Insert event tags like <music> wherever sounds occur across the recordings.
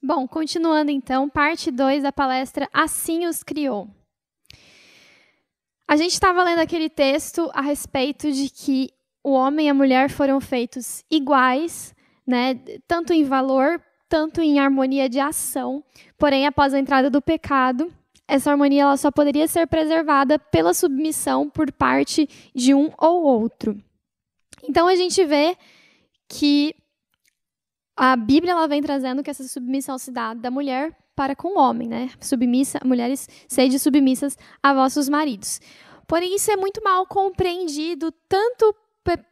Bom, continuando então, parte 2 da palestra Assim os criou. A gente estava lendo aquele texto a respeito de que o homem e a mulher foram feitos iguais, né, tanto em valor, tanto em harmonia de ação. Porém, após a entrada do pecado, essa harmonia ela só poderia ser preservada pela submissão por parte de um ou outro. Então a gente vê que a Bíblia ela vem trazendo que essa submissão se dá da mulher para com o homem, né? Submissa, mulheres, sede submissas a vossos maridos. Porém, isso é muito mal compreendido tanto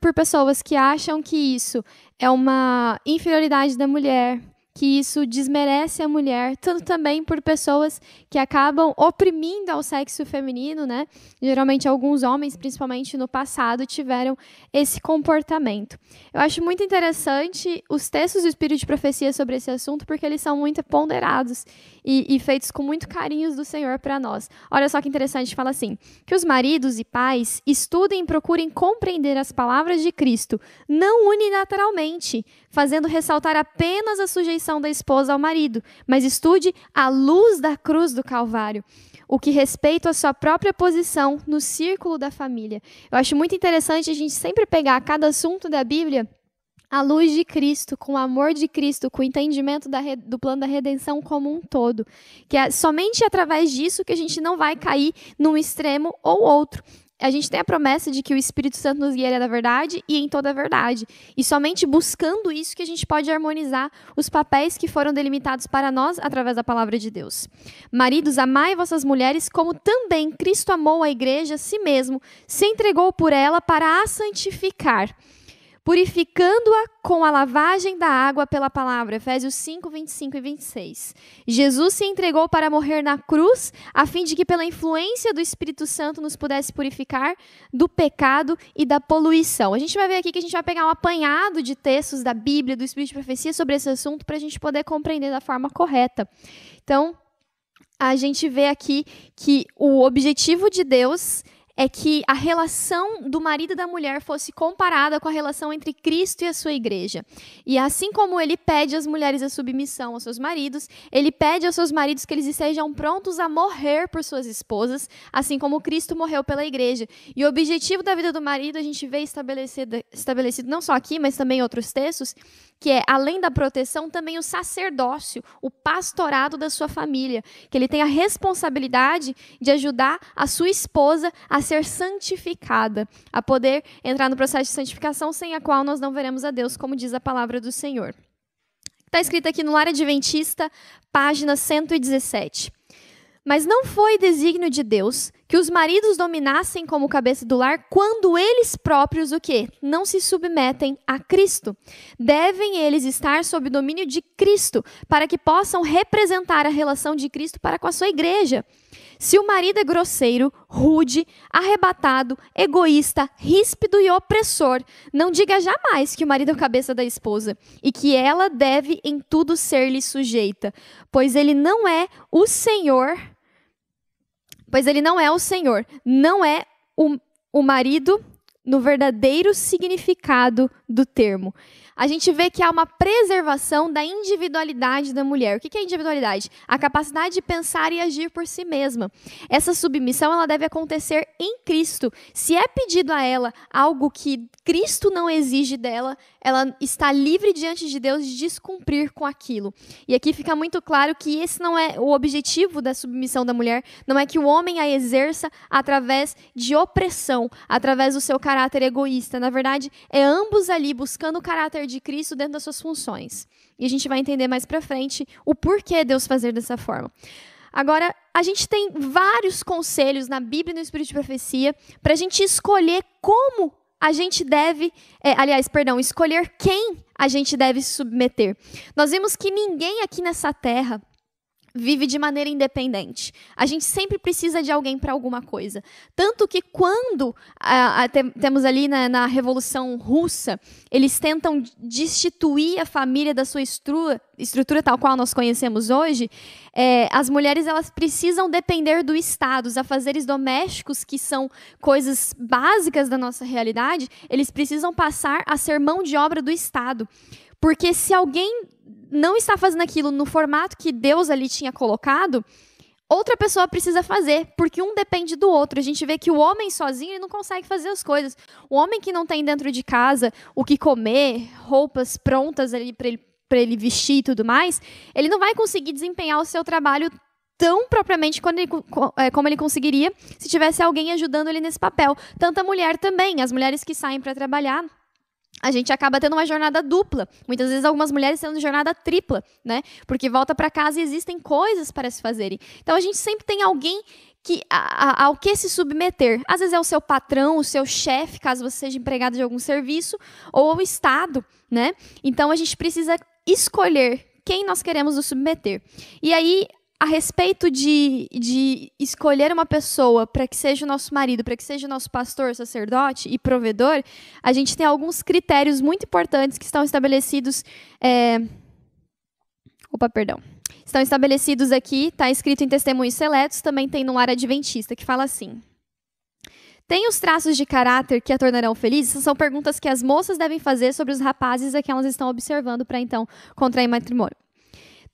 por pessoas que acham que isso é uma inferioridade da mulher, que isso desmerece a mulher, tanto também por pessoas que acabam oprimindo ao sexo feminino, né? Geralmente alguns homens, principalmente no passado, tiveram esse comportamento. Eu acho muito interessante os textos do Espírito de Profecia sobre esse assunto, porque eles são muito ponderados e, e feitos com muito carinho do Senhor para nós. Olha só que interessante, fala assim: que os maridos e pais estudem e procurem compreender as palavras de Cristo, não unilateralmente, fazendo ressaltar apenas a sujeição da esposa ao marido, mas estude a luz da cruz do Calvário, o que respeita a sua própria posição no círculo da família. Eu acho muito interessante a gente sempre pegar cada assunto da Bíblia à luz de Cristo, com o amor de Cristo, com o entendimento da, do plano da redenção como um todo. Que é somente através disso que a gente não vai cair num extremo ou outro a gente tem a promessa de que o Espírito Santo nos guiaria é da verdade e em toda a verdade. E somente buscando isso que a gente pode harmonizar os papéis que foram delimitados para nós através da palavra de Deus. Maridos, amai vossas mulheres como também Cristo amou a igreja a si mesmo, se entregou por ela para a santificar purificando-a com a lavagem da água pela palavra. Efésios 5, 25 e 26. Jesus se entregou para morrer na cruz, a fim de que, pela influência do Espírito Santo, nos pudesse purificar do pecado e da poluição. A gente vai ver aqui que a gente vai pegar um apanhado de textos da Bíblia, do Espírito de profecia sobre esse assunto, para a gente poder compreender da forma correta. Então, a gente vê aqui que o objetivo de Deus é que a relação do marido e da mulher fosse comparada com a relação entre Cristo e a sua igreja. E assim como ele pede às mulheres a submissão aos seus maridos, ele pede aos seus maridos que eles estejam prontos a morrer por suas esposas, assim como Cristo morreu pela igreja. E o objetivo da vida do marido a gente vê estabelecido, estabelecido não só aqui, mas também em outros textos, que é, além da proteção, também o sacerdócio, o pastorado da sua família, que ele tem a responsabilidade de ajudar a sua esposa a ser santificada, a poder entrar no processo de santificação sem a qual nós não veremos a Deus, como diz a palavra do Senhor. Está escrito aqui no Lar Adventista, página 117. Mas não foi desígnio de Deus que os maridos dominassem como cabeça do lar quando eles próprios o quê? Não se submetem a Cristo. Devem eles estar sob o domínio de Cristo para que possam representar a relação de Cristo para com a sua igreja. Se o marido é grosseiro, rude, arrebatado, egoísta, ríspido e opressor, não diga jamais que o marido é o cabeça da esposa e que ela deve em tudo ser-lhe sujeita, pois ele não é o senhor pois ele não é o Senhor, não é o, o marido no verdadeiro significado do termo a gente vê que há uma preservação da individualidade da mulher. O que é individualidade? A capacidade de pensar e agir por si mesma. Essa submissão ela deve acontecer em Cristo. Se é pedido a ela algo que Cristo não exige dela, ela está livre diante de Deus de descumprir com aquilo. E aqui fica muito claro que esse não é o objetivo da submissão da mulher, não é que o homem a exerça através de opressão, através do seu caráter egoísta. Na verdade, é ambos ali buscando o caráter de Cristo dentro das suas funções. E a gente vai entender mais para frente o porquê Deus fazer dessa forma. Agora, a gente tem vários conselhos na Bíblia e no Espírito de Profecia para a gente escolher como a gente deve, é, aliás, perdão, escolher quem a gente deve se submeter. Nós vimos que ninguém aqui nessa terra vive de maneira independente. A gente sempre precisa de alguém para alguma coisa. Tanto que quando a, a, te, temos ali na, na, Revolução Russa, eles tentam destituir a família da sua estrua, estrutura tal qual nós conhecemos hoje, é, as mulheres elas precisam depender do Estado. Os afazeres domésticos, que são coisas básicas da nossa realidade, eles precisam passar a ser mão de obra do Estado. Porque se alguém não está fazendo aquilo no formato que Deus ali tinha colocado, outra pessoa precisa fazer, porque um depende do outro. A gente vê que o homem sozinho ele não consegue fazer as coisas. O homem que não tem dentro de casa o que comer, roupas prontas ali para ele, ele vestir e tudo mais, ele não vai conseguir desempenhar o seu trabalho tão propriamente ele, é, como ele conseguiria se tivesse alguém ajudando ele nesse papel. Tanta mulher também, as mulheres que saem para trabalhar a gente acaba tendo uma jornada dupla. Muitas vezes algumas mulheres tendo jornada tripla, né? Porque volta para casa e existem coisas para se fazerem. Então a gente sempre tem alguém que a, a, ao que se submeter. Às vezes é o seu patrão, o seu chefe, caso você seja empregado de algum serviço, ou o Estado, né? Então a gente precisa escolher quem nós queremos nos submeter. E aí a respeito de, de escolher uma pessoa para que seja o nosso marido, para que seja o nosso pastor, sacerdote e provedor, a gente tem alguns critérios muito importantes que estão estabelecidos. É... Opa, perdão. Estão estabelecidos aqui, está escrito em Testemunhos Seletos, também tem no área Adventista, que fala assim. Tem os traços de caráter que a tornarão feliz? Essas são perguntas que as moças devem fazer sobre os rapazes a que elas estão observando para então contrair matrimônio.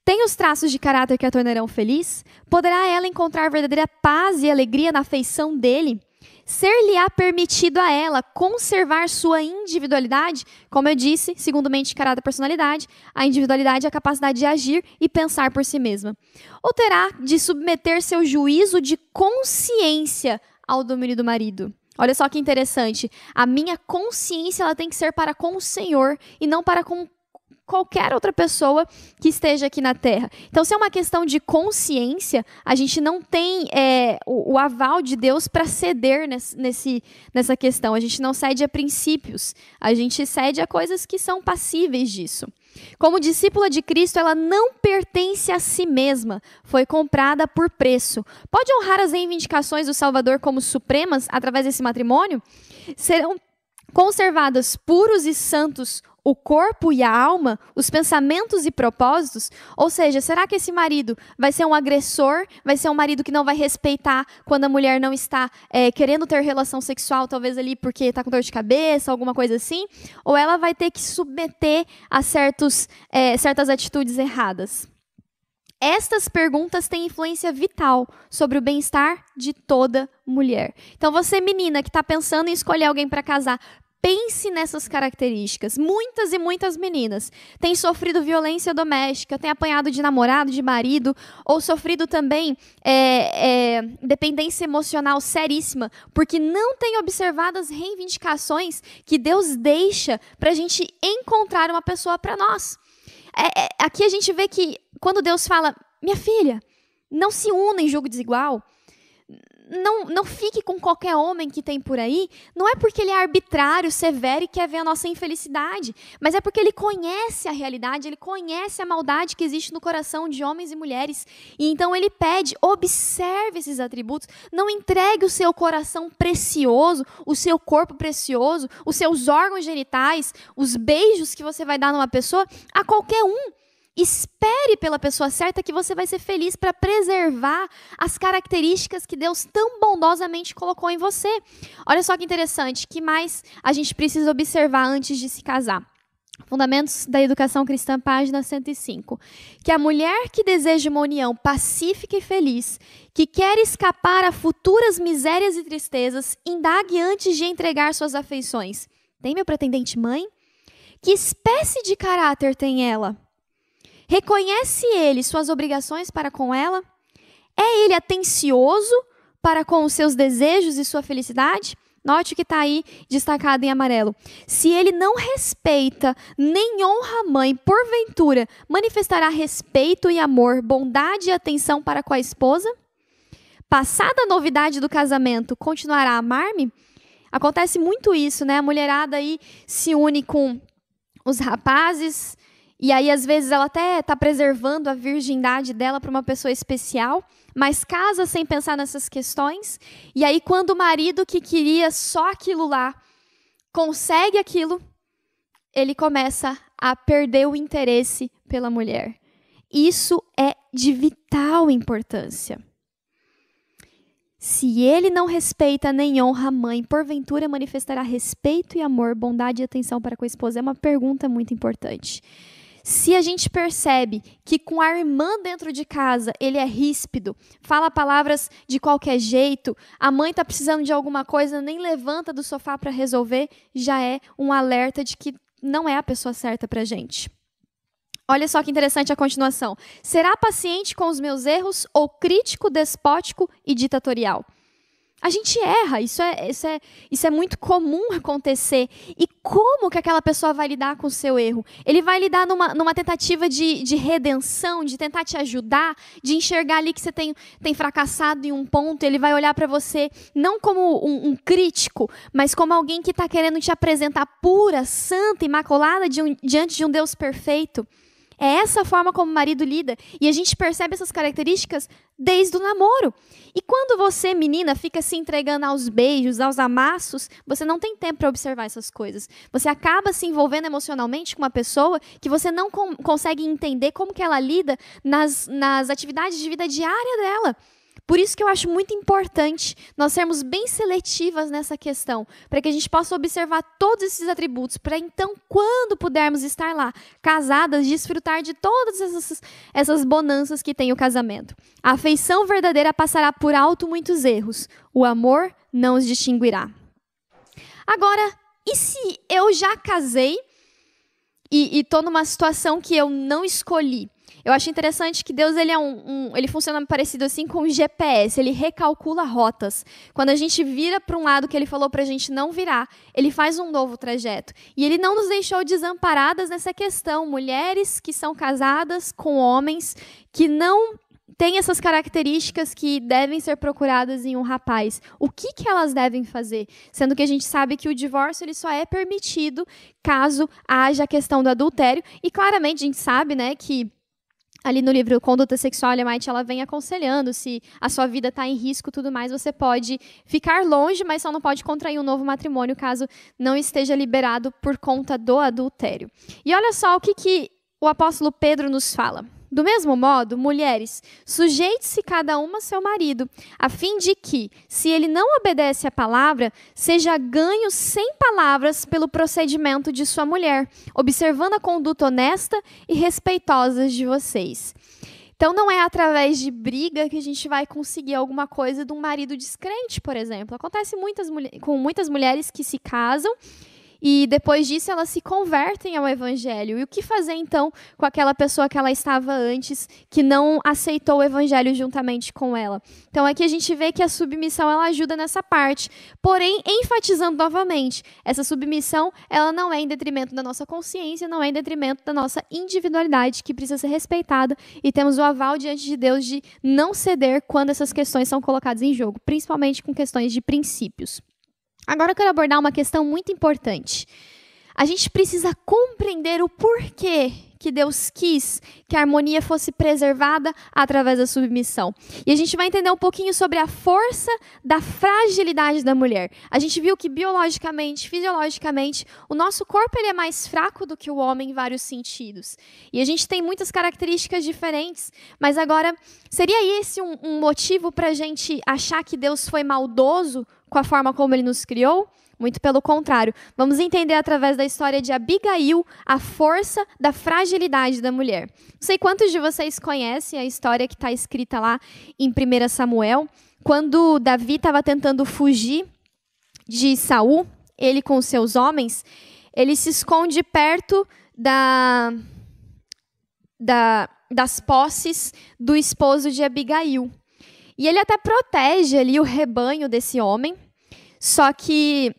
Tem os traços de caráter que a tornarão feliz? Poderá ela encontrar verdadeira paz e alegria na afeição dele? Ser-lhe-á permitido a ela conservar sua individualidade? Como eu disse, segundo mente carada personalidade, a individualidade é a capacidade de agir e pensar por si mesma. Ou terá de submeter seu juízo de consciência ao domínio do marido? Olha só que interessante. A minha consciência ela tem que ser para com o Senhor e não para com qualquer outra pessoa que esteja aqui na Terra. Então, se é uma questão de consciência, a gente não tem é, o, o, aval de Deus para ceder nesse, nesse, nessa questão. A gente não cede a princípios, a gente cede a coisas que são passíveis disso. Como discípula de Cristo, ela não pertence a si mesma, foi comprada por preço. Pode honrar as reivindicações do Salvador como supremas através desse matrimônio? Serão conservadas puros e santos o corpo e a alma, os pensamentos e propósitos? Ou seja, será que esse marido vai ser um agressor? Vai ser um marido que não vai respeitar quando a mulher não está é, querendo ter relação sexual, talvez ali porque está com dor de cabeça, alguma coisa assim? Ou ela vai ter que submeter a certos, é, certas atitudes erradas? Estas perguntas têm influência vital sobre o bem-estar de toda mulher. Então, você, menina, que está pensando em escolher alguém para casar, pense nessas características. Muitas e muitas meninas têm sofrido violência doméstica, têm apanhado de namorado, de marido, ou sofrido também é, é, dependência emocional seríssima, porque não têm observado as reivindicações que Deus deixa para a gente encontrar uma pessoa para nós. É, é, aqui a gente vê que quando Deus fala, minha filha, não se une em julgo desigual não, não fique com qualquer homem que tem por aí. Não é porque ele é arbitrário, severo e quer ver a nossa infelicidade, mas é porque ele conhece a realidade, ele conhece a maldade que existe no coração de homens e mulheres. E então ele pede: observe esses atributos, não entregue o seu coração precioso, o seu corpo precioso, os seus órgãos genitais, os beijos que você vai dar numa pessoa a qualquer um Espere pela pessoa certa que você vai ser feliz para preservar as características que Deus tão bondosamente colocou em você. Olha só que interessante, que mais a gente precisa observar antes de se casar. Fundamentos da Educação Cristã, página 105. Que a mulher que deseja uma união pacífica e feliz, que quer escapar a futuras misérias e tristezas, indague antes de entregar suas afeições. Tem meu pretendente mãe? Que espécie de caráter tem ela? Reconhece ele suas obrigações para com ela? É ele atencioso para com os seus desejos e sua felicidade? Note que está aí destacado em amarelo. Se ele não respeita nem honra a mãe, porventura manifestará respeito e amor, bondade e atenção para com a esposa? Passada a novidade do casamento, continuará a amar-me? Acontece muito isso, né? A mulherada aí se une com os rapazes, e aí, às vezes, ela até está preservando a virgindade dela para uma pessoa especial, mas casa sem pensar nessas questões. E aí, quando o marido que queria só aquilo lá consegue aquilo, ele começa a perder o interesse pela mulher. Isso é de vital importância. Se ele não respeita nem honra a mãe, porventura manifestará respeito e amor, bondade e atenção para com a esposa? É uma pergunta muito importante. Se a gente percebe que com a irmã dentro de casa ele é ríspido, fala palavras de qualquer jeito, a mãe está precisando de alguma coisa, nem levanta do sofá para resolver, já é um alerta de que não é a pessoa certa para gente. Olha só que interessante a continuação. Será paciente com os meus erros ou crítico, despótico e ditatorial? A gente erra, isso é, isso, é, isso é muito comum acontecer. E como que aquela pessoa vai lidar com o seu erro? Ele vai lidar numa, numa tentativa de, de redenção, de tentar te ajudar, de enxergar ali que você tem, tem fracassado em um ponto. Ele vai olhar para você não como um, um, crítico, mas como alguém que está querendo te apresentar pura, santa, imaculada de um, diante de um Deus perfeito. É essa forma como o marido lida. E a gente percebe essas características desde o namoro. E quando você, menina, fica se entregando aos beijos, aos amassos, você não tem tempo para observar essas coisas. Você acaba se envolvendo emocionalmente com uma pessoa que você não com consegue entender como que ela lida nas, nas atividades de vida diária dela. Por isso que eu acho muito importante nós sermos bem seletivas nessa questão, para que a gente possa observar todos esses atributos, para então, quando pudermos estar lá, casadas, desfrutar de todas essas, essas bonanças que tem o casamento. A afeição verdadeira passará por alto muitos erros, o amor não os distinguirá. Agora, e se eu já casei e estou numa situação que eu não escolhi? Eu acho interessante que Deus ele é um, um, ele funciona parecido assim com o GPS, ele recalcula rotas. Quando a gente vira para um lado que ele falou para a gente não virar, ele faz um novo trajeto. E ele não nos deixou desamparadas nessa questão, mulheres que são casadas com homens que não têm essas características que devem ser procuradas em um rapaz. O que, que elas devem fazer? Sendo que a gente sabe que o divórcio ele só é permitido caso haja a questão do adultério. E claramente a gente sabe, né, que ali no livro Conduta Sexual Lemite, ela vem aconselhando se a sua vida está em risco tudo mais, você pode ficar longe, mas só não pode contrair um novo matrimônio caso não esteja liberado por conta do adultério. E olha só o que, que o apóstolo Pedro nos fala. Do mesmo modo, mulheres, sujeite-se cada uma a seu marido, a fim de que, se ele não obedece à palavra, seja ganho sem palavras pelo procedimento de sua mulher, observando a conduta honesta e respeitosa de vocês. Então, não é através de briga que a gente vai conseguir alguma coisa de um marido descrente, por exemplo. Acontece muitas com muitas mulheres que se casam e depois disso elas se convertem ao evangelho. E o que fazer então com aquela pessoa que ela estava antes, que não aceitou o evangelho juntamente com ela? Então aqui é a gente vê que a submissão ela ajuda nessa parte. Porém, enfatizando novamente, essa submissão ela não é em detrimento da nossa consciência, não é em detrimento da nossa individualidade que precisa ser respeitada e temos o aval diante de Deus de não ceder quando essas questões são colocadas em jogo, principalmente com questões de princípios. Agora eu quero abordar uma questão muito importante. A gente precisa compreender o porquê que Deus quis que a harmonia fosse preservada através da submissão. E a gente vai entender um pouquinho sobre a força da fragilidade da mulher. A gente viu que biologicamente, fisiologicamente, o nosso corpo ele é mais fraco do que o homem em vários sentidos. E a gente tem muitas características diferentes, mas agora, seria esse um, um motivo para a gente achar que Deus foi maldoso com a forma como ele nos criou? Muito pelo contrário. Vamos entender através da história de Abigail a força da fragilidade da mulher. Não sei quantos de vocês conhecem a história que está escrita lá em 1 Samuel, quando Davi estava tentando fugir de Saul, ele com seus homens, ele se esconde perto da, da das posses do esposo de Abigail. E ele até protege ali o rebanho desse homem, só que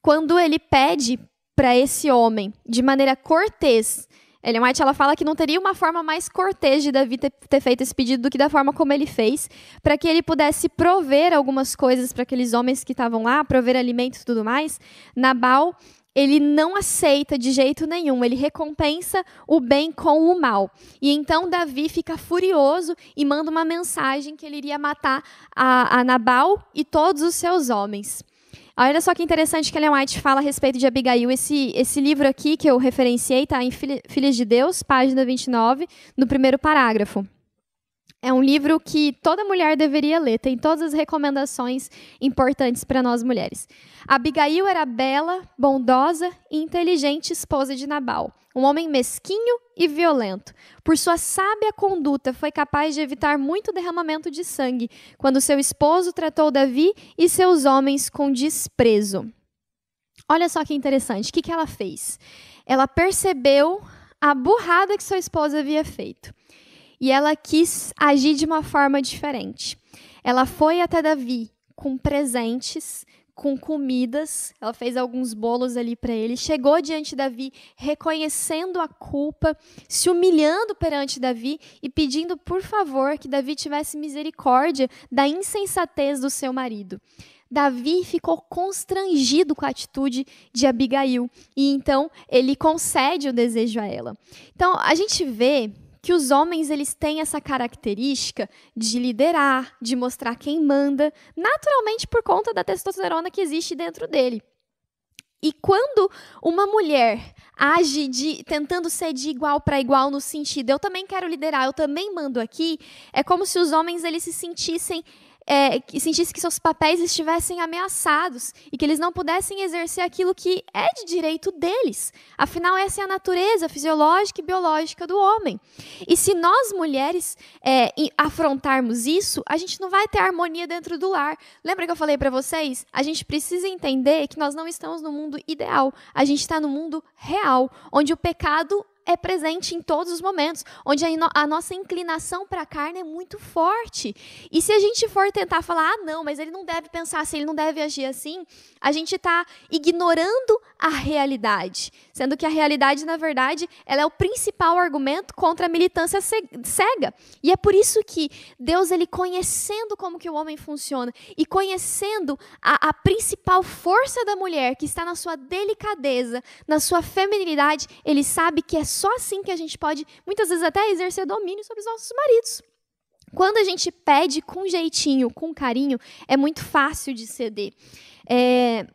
quando ele pede para esse homem, de maneira cortês, Ellen White ela fala que não teria uma forma mais cortês de Davi ter, ter feito esse pedido do que da forma como ele fez, para que ele pudesse prover algumas coisas para aqueles homens que estavam lá, prover alimentos e tudo mais. Nabal ele não aceita de jeito nenhum, ele recompensa o bem com o mal. E então Davi fica furioso e manda uma mensagem que ele iria matar a, a Nabal e todos os seus homens. Olha só que interessante que Ellen White fala a respeito de Abigail. Esse, esse livro aqui que eu referenciei está em Filhas de Deus, página 29, no primeiro parágrafo. É um livro que toda mulher deveria ler, tem todas as recomendações importantes para nós mulheres. Abigail era bela, bondosa e inteligente esposa de Nabal, um homem mesquinho e violento. Por sua sábia conduta, foi capaz de evitar muito derramamento de sangue quando seu esposo tratou Davi e seus homens com desprezo. Olha só que interessante, o que, que ela fez? Ela percebeu a burrada que sua esposa havia feito e ela quis agir de uma forma diferente. Ela foi até Davi com presentes, com comidas, ela fez alguns bolos ali para ele, chegou diante de Davi reconhecendo a culpa, se humilhando perante Davi e pedindo por favor que Davi tivesse misericórdia da insensatez do seu marido. Davi ficou constrangido com a atitude de Abigail e então ele concede o desejo a ela. Então a gente vê que os homens eles têm essa característica de liderar, de mostrar quem manda, naturalmente por conta da testosterona que existe dentro dele. E quando uma mulher age de tentando ser de igual para igual no sentido, eu também quero liderar, eu também mando aqui, é como se os homens eles se sentissem é, que sentisse que seus papéis estivessem ameaçados e que eles não pudessem exercer aquilo que é de direito deles. Afinal, essa é a natureza fisiológica e biológica do homem. E se nós mulheres é, afrontarmos isso, a gente não vai ter harmonia dentro do lar. Lembra que eu falei para vocês? A gente precisa entender que nós não estamos no mundo ideal, a gente está no mundo real, onde o pecado é presente em todos os momentos, onde a, nossa inclinação para a carne é muito forte. E se a gente for tentar falar, ah, não, mas ele não deve pensar assim, ele não deve agir assim, a gente está ignorando a realidade. Sendo que a realidade, na verdade, ela é o principal argumento contra a militância cega. E é por isso que Deus, ele conhecendo como que o homem funciona e conhecendo a, a principal força da mulher, que está na sua delicadeza, na sua feminilidade, ele sabe que é só assim que a gente pode, muitas vezes, até exercer domínio sobre os nossos maridos. Quando a gente pede com jeitinho, com carinho, é muito fácil de ceder. É,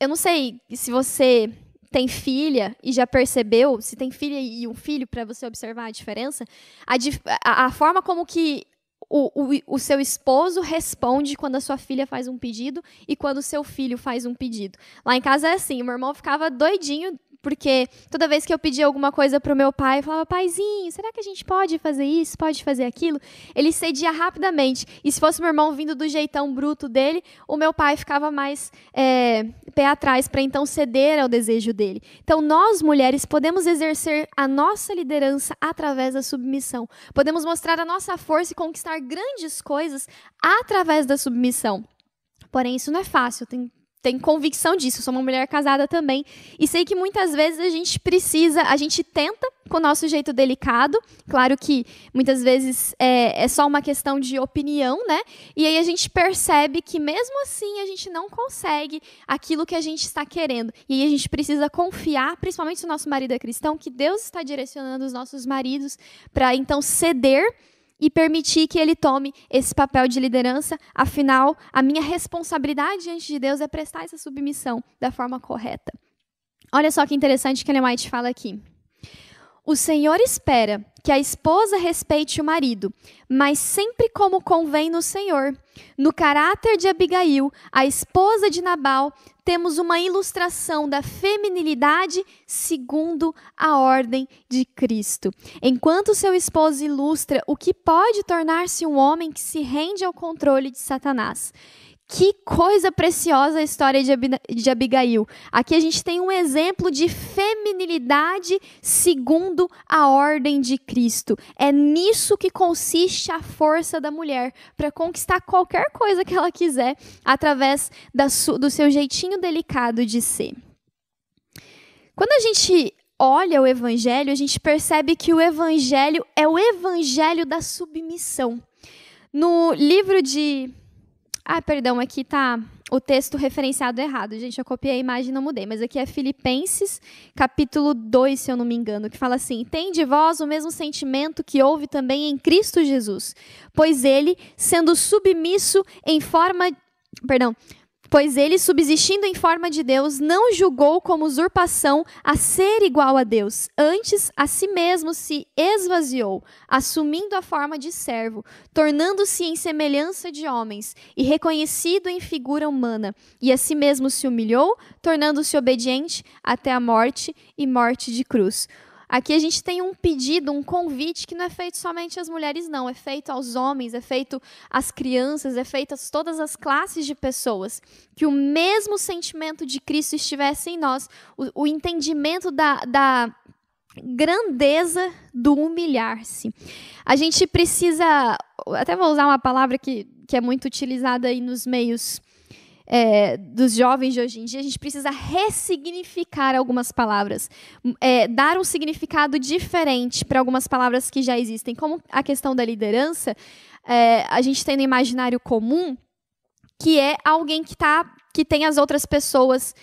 eu não sei se você tem filha e já percebeu, se tem filha e um filho, para você observar a diferença, a, a, forma como que o, o, o, seu esposo responde quando a sua filha faz um pedido e quando o seu filho faz um pedido. Lá em casa é assim, meu irmão ficava doidinho porque toda vez que eu pedia alguma coisa pro meu pai, eu falava, paizinho, será que a gente pode fazer isso? Pode fazer aquilo? Ele cedia rapidamente. E se fosse meu irmão vindo do jeitão bruto dele, o meu pai ficava mais é, pé atrás para então ceder ao desejo dele. Então, nós mulheres podemos exercer a nossa liderança através da submissão. Podemos mostrar a nossa força e conquistar grandes coisas através da submissão. Porém, isso não é fácil, tem tenho convicção disso. sou uma mulher casada também. E sei que muitas vezes a gente precisa, a gente tenta com o nosso jeito delicado. Claro que muitas vezes é, é só uma questão de opinião, né? E aí a gente percebe que mesmo assim a gente não consegue aquilo que a gente está querendo. E aí a gente precisa confiar, principalmente o nosso marido é cristão, que Deus está direcionando os nossos maridos para então ceder e permitir que ele tome esse papel de liderança. Afinal, a minha responsabilidade diante de Deus é prestar essa submissão da forma correta. Olha só que interessante que a White fala aqui. O Senhor espera que a esposa respeite o marido, mas sempre como convém no Senhor. No caráter de Abigail, a esposa de Nabal, temos uma ilustração da feminilidade segundo a ordem de Cristo. Enquanto seu esposo ilustra o que pode tornar-se um homem que se rende ao controle de Satanás. Que coisa preciosa a história de, Ab de Abigail. Aqui a gente tem um exemplo de feminilidade segundo a ordem de Cristo. É nisso que consiste a força da mulher para conquistar qualquer coisa que ela quiser através do seu jeitinho delicado de ser. Quando a gente olha o evangelho, a gente percebe que o evangelho é o evangelho da submissão. No livro de ah, perdão, aqui é tá o texto referenciado errado. Gente, eu copiei a imagem e não mudei, mas aqui é Filipenses, capítulo 2, se eu não me engano, que fala assim: "Tem de vós o mesmo sentimento que houve também em Cristo Jesus, pois ele, sendo submisso em forma, perdão, Pois ele, subsistindo em forma de Deus, não julgou como usurpação a ser igual a Deus, antes a si mesmo se esvaziou, assumindo a forma de servo, tornando-se em semelhança de homens e reconhecido em figura humana, e a si mesmo se humilhou, tornando-se obediente até a morte e morte de cruz. Aqui a gente tem um pedido, um convite que não é feito somente às mulheres, não. É feito aos homens, é feito às crianças, é feito a todas as classes de pessoas. Que o mesmo sentimento de Cristo estivesse em nós, o, o entendimento da, da grandeza do humilhar-se. A gente precisa, até vou usar uma palavra que, que é muito utilizada aí nos meios é, dos jovens de hoje em dia, a gente precisa ressignificar algumas palavras, é, dar um significado diferente para algumas palavras que já existem, como a questão da liderança. É, a gente tem no imaginário comum que é alguém que tá que tem as outras pessoas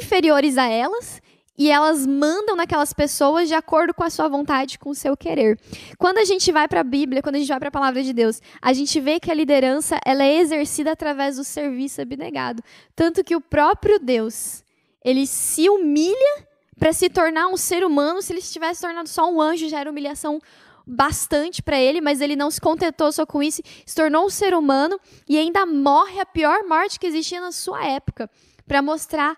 inferiores a elas e elas mandam naquelas pessoas de acordo com a sua vontade, com o seu querer. Quando a gente vai para a Bíblia, quando a gente vai para a palavra de Deus, a gente vê que a liderança ela é exercida através do serviço abnegado, tanto que o próprio Deus, ele se humilha para se tornar um ser humano, se ele estivesse tornado só um anjo, já era humilhação bastante para ele, mas ele não se contentou só com isso, se tornou um ser humano e ainda morre a pior morte que existia na sua época, para mostrar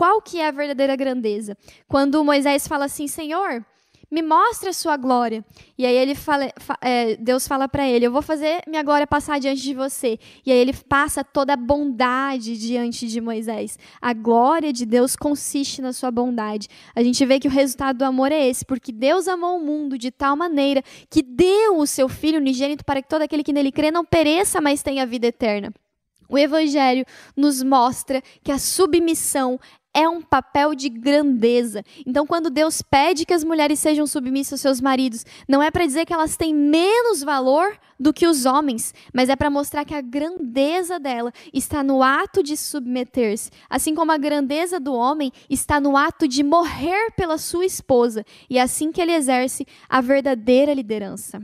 qual que é a verdadeira grandeza. Quando Moisés fala assim, Senhor, me mostra a sua glória. E aí ele fala, é, Deus fala para ele, eu vou fazer minha glória passar diante de você. E aí ele passa toda a bondade diante de Moisés. A glória de Deus consiste na sua bondade. A gente vê que o resultado do amor é esse, porque Deus amou o mundo de tal maneira que deu o seu Filho unigênito para que todo aquele que nele crê não pereça, mas tenha vida eterna. O Evangelho nos mostra que a submissão é um papel de grandeza. Então, quando Deus pede que as mulheres sejam submissas aos seus maridos, não é para dizer que elas têm menos valor do que os homens, mas é para mostrar que a grandeza dela está no ato de submeter-se, assim como a grandeza do homem está no ato de morrer pela sua esposa, e é assim que ele exerce a verdadeira liderança.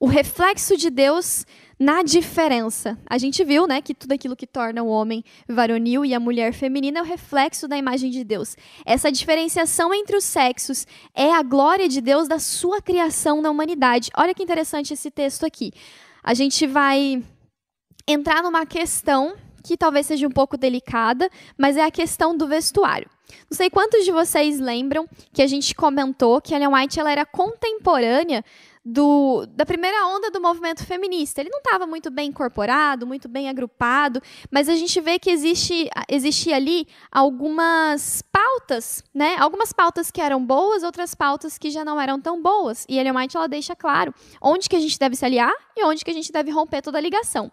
O reflexo de Deus na diferença. A gente viu, né, que tudo aquilo que torna o homem varonil e a mulher feminina é o reflexo da imagem de Deus. Essa diferenciação entre os sexos é a glória de Deus da sua criação na humanidade. Olha que interessante esse texto aqui. A gente vai entrar numa questão que talvez seja um pouco delicada, mas é a questão do vestuário. Não sei quantos de vocês lembram que a gente comentou que Ellen White ela era contemporânea do, da primeira onda do movimento feminista. Ele não estava muito bem incorporado, muito bem agrupado, mas a gente vê que existe, existia ali algumas pautas, né? Algumas pautas que eram boas, outras pautas que já não eram tão boas. E Ellen White ela deixa claro onde que a gente deve se aliar e onde que a gente deve romper toda a ligação.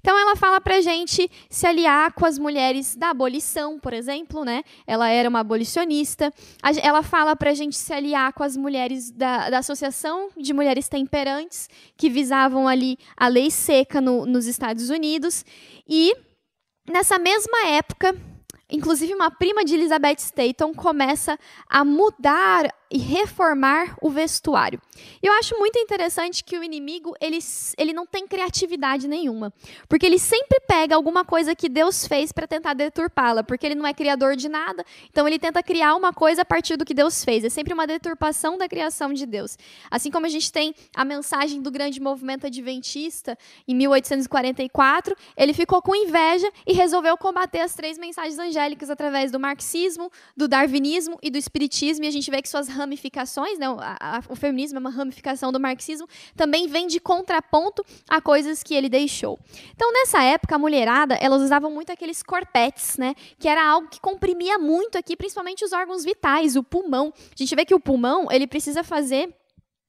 Então ela fala pra gente se aliar com as mulheres da abolição, por exemplo, né? Ela era uma abolicionista. Ela fala pra gente se aliar com as mulheres da, da Associação de Mulheres mulheres temperantes, que visavam ali a lei seca no, nos Estados Unidos. E nessa mesma época, inclusive uma prima de Elizabeth Staton começa a mudar e reformar o vestuário. Eu acho muito interessante que o inimigo ele, ele não tem criatividade nenhuma, porque ele sempre pega alguma coisa que Deus fez para tentar deturpá-la, porque ele não é criador de nada, então ele tenta criar uma coisa a partir do que Deus fez. É sempre uma deturpação da criação de Deus. Assim como a gente tem a mensagem do grande movimento adventista em 1844, ele ficou com inveja e resolveu combater as três mensagens angélicas através do marxismo, do darwinismo e do espiritismo, e a gente vê que suas ramificações, né? A, a, o feminismo é uma ramificação do marxismo, também vem de contraponto a coisas que ele deixou. Então, nessa época, a mulherada, elas usavam muito aqueles corpetes, né? Que era algo que comprimia muito aqui, principalmente os órgãos vitais, o pulmão. A gente vê que o pulmão, ele precisa fazer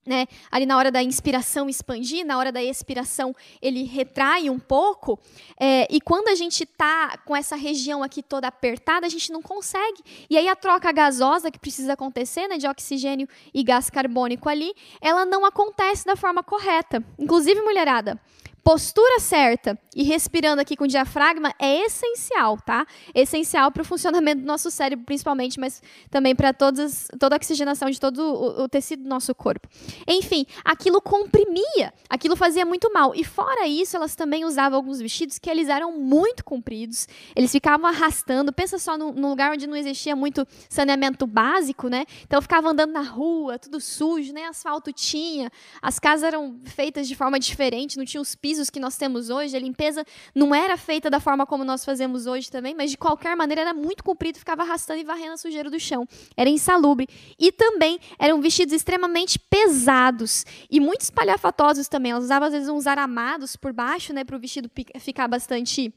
né? Ali na hora da inspiração expandir, na hora da expiração ele retrai um pouco. É, e quando a gente está com essa região aqui toda apertada, a gente não consegue. E aí a troca gasosa que precisa acontecer, né, de oxigênio e gás carbônico ali, ela não acontece da forma correta. Inclusive, mulherada, Postura certa e respirando aqui com o diafragma é essencial, tá? Essencial para o funcionamento do nosso cérebro, principalmente, mas também para toda a oxigenação de todo o, o, tecido do nosso corpo. Enfim, aquilo comprimia, aquilo fazia muito mal. E fora isso, elas também usavam alguns vestidos que eles eram muito compridos, eles ficavam arrastando. Pensa só num, lugar onde não existia muito saneamento básico, né? Então ficava andando na rua, tudo sujo, nem né? asfalto tinha, as casas eram feitas de forma diferente, não tinha os pisos pisos que nós temos hoje, a limpeza não era feita da forma como nós fazemos hoje também, mas de qualquer maneira era muito comprido, ficava arrastando e varrendo a sujeira do chão. Era insalubre. E também eram vestidos extremamente pesados e muito espalhafatosos também. Elas usavam, às vezes, uns aramados por baixo, né, para o vestido ficar bastante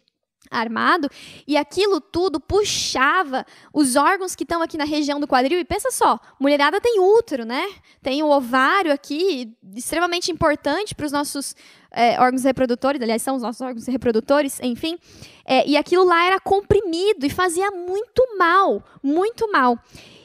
armado, e aquilo tudo puxava os órgãos que estão aqui na região do quadril. E pensa só, mulherada tem útero, né? Tem o ovário aqui, extremamente importante para os nossos é, órgãos reprodutores, aliás, são os nossos órgãos reprodutores, enfim. É, e aquilo lá era comprimido e fazia muito mal, muito mal.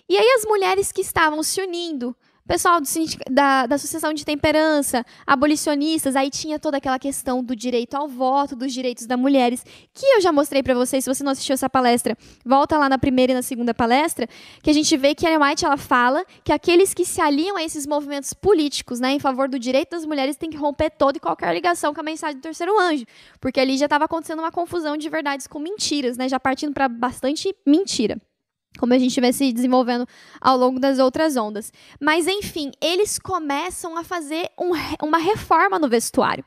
E aí as mulheres que estavam se unindo pessoal do, da, da Associação de Temperança, abolicionistas, aí tinha toda aquela questão do direito ao voto, dos direitos das mulheres, que eu já mostrei para vocês, se você não assistiu essa palestra, volta lá na primeira e na segunda palestra, que a gente vê que a White ela fala que aqueles que se aliam a esses movimentos políticos, né, em favor do direito das mulheres, têm que romper toda e qualquer ligação com a mensagem do terceiro anjo, porque ali já estava acontecendo uma confusão de verdades com mentiras, né, já partindo para bastante mentira como a gente vai se desenvolvendo ao longo das outras ondas. Mas, enfim, eles começam a fazer um, uma reforma no vestuário.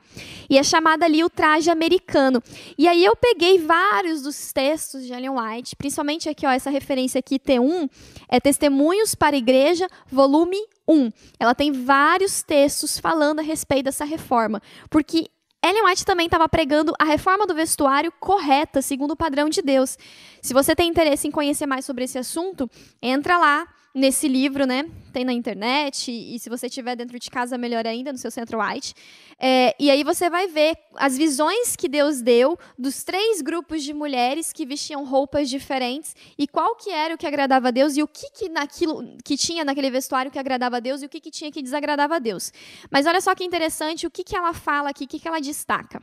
E é chamada ali o traje americano. E aí eu peguei vários dos textos de Ellen White, principalmente aqui, ó, essa referência aqui, T1, é Testemunhos para a Igreja, volume 1. Ela tem vários textos falando a respeito dessa reforma. Porque Ellen White também estava pregando a reforma do vestuário correta, segundo o padrão de Deus. Se você tem interesse em conhecer mais sobre esse assunto, entra lá nesse livro, né? Tem na internet, e, e se você estiver dentro de casa, melhor ainda, no seu centro white. É, e aí você vai ver as visões que Deus deu dos três grupos de mulheres que vestiam roupas diferentes e qual que era o que agradava a Deus e o que, que naquilo que tinha naquele vestuário que agradava a Deus e o que, que tinha que desagradava a Deus. Mas olha só que interessante o que, que ela fala aqui, o que, que ela destaca.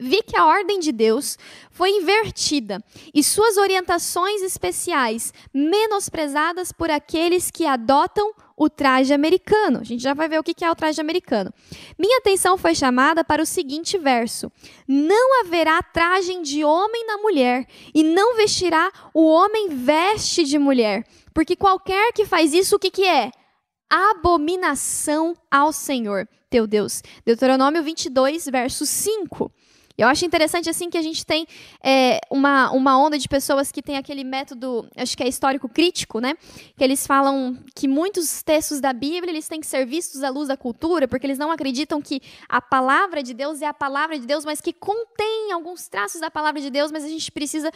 Vi que a ordem de Deus foi invertida e suas orientações especiais menosprezadas por aqueles que adotam o traje americano. A gente já vai ver o que é o traje americano. Minha atenção foi chamada para o seguinte verso: Não haverá traje de homem na mulher, e não vestirá o homem veste de mulher, porque qualquer que faz isso, o que, que é? Abominação ao Senhor teu Deus. Deuteronômio 22, verso 5. Eu acho interessante, assim, que a gente tem é, uma, uma onda de pessoas que tem aquele método, acho que é histórico crítico, né? Que eles falam que muitos textos da Bíblia, eles têm que ser vistos à luz da cultura, porque eles não acreditam que a palavra de Deus é a palavra de Deus, mas que contém alguns traços da palavra de Deus, mas a gente precisa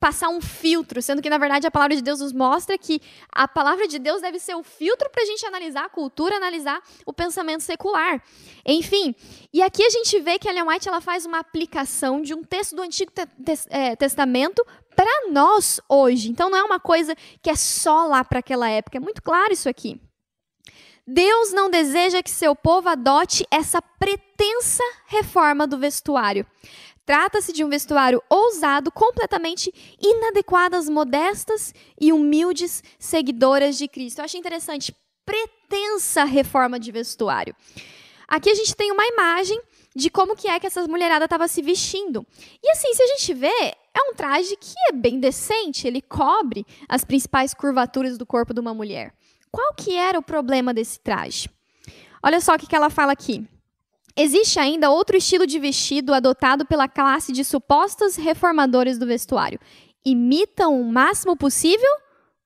passar um filtro, sendo que na verdade a palavra de Deus nos mostra que a palavra de Deus deve ser o filtro para a gente analisar a cultura, analisar o pensamento secular. Enfim, e aqui a gente vê que Ellen White ela faz uma aplicação de um texto do Antigo é, Testamento para nós hoje. Então não é uma coisa que é só lá para aquela época. É muito claro isso aqui. Deus não deseja que seu povo adote essa pretensa reforma do vestuário. Trata-se de um vestuário ousado, completamente inadequado às modestas e humildes seguidoras de Cristo. Eu achei interessante, pretensa reforma de vestuário. Aqui a gente tem uma imagem de como que é que essas mulherada estava se vestindo. E assim, se a gente vê, é um traje que é bem decente, ele cobre as principais curvaturas do corpo de uma mulher. Qual que era o problema desse traje? Olha só o que, que ela fala aqui. Existe ainda outro estilo de vestido adotado pela classe de supostos reformadores do vestuário. Imitam o máximo possível